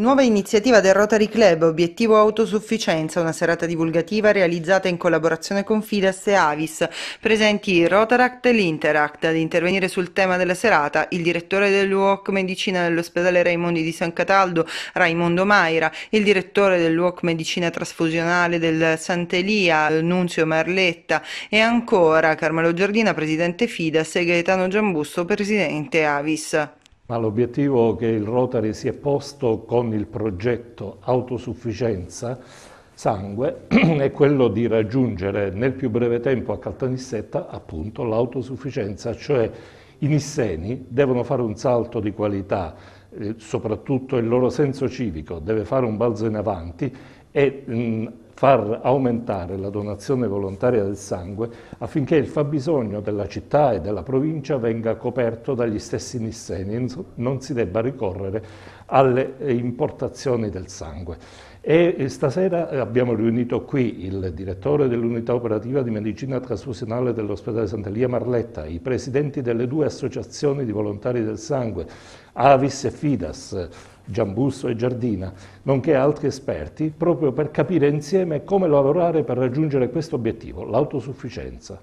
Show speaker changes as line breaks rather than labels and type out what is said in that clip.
Nuova iniziativa del Rotary Club Obiettivo Autosufficienza, una serata divulgativa realizzata in collaborazione con Fidas e Avis. Presenti Rotaract e l'Interact. Ad intervenire sul tema della serata il direttore dell'UOC Medicina dell'ospedale Raimondi di San Cataldo, Raimondo Maira, il direttore dell'UOC Medicina Trasfusionale del Sant'Elia, Nunzio Marletta e ancora Carmelo Giardina, presidente Fidas e Gaetano Giambusto, presidente Avis
ma l'obiettivo che il Rotary si è posto con il progetto Autosufficienza Sangue è quello di raggiungere nel più breve tempo a Caltanissetta appunto l'autosufficienza, cioè i nisseni devono fare un salto di qualità, eh, soprattutto il loro senso civico deve fare un balzo in avanti e mh, far aumentare la donazione volontaria del sangue affinché il fabbisogno della città e della provincia venga coperto dagli stessi nisseni non si debba ricorrere alle importazioni del sangue. E eh, stasera eh, abbiamo riunito qui il direttore dell'unità operativa di medicina trasfusionale dell'ospedale Sant'Elia Marletta, i presidenti delle due associazioni di volontari del sangue, Avis e Fidas, Giambusso e Giardina, nonché altri esperti, proprio per capire insieme come lavorare per raggiungere questo obiettivo, l'autosufficienza.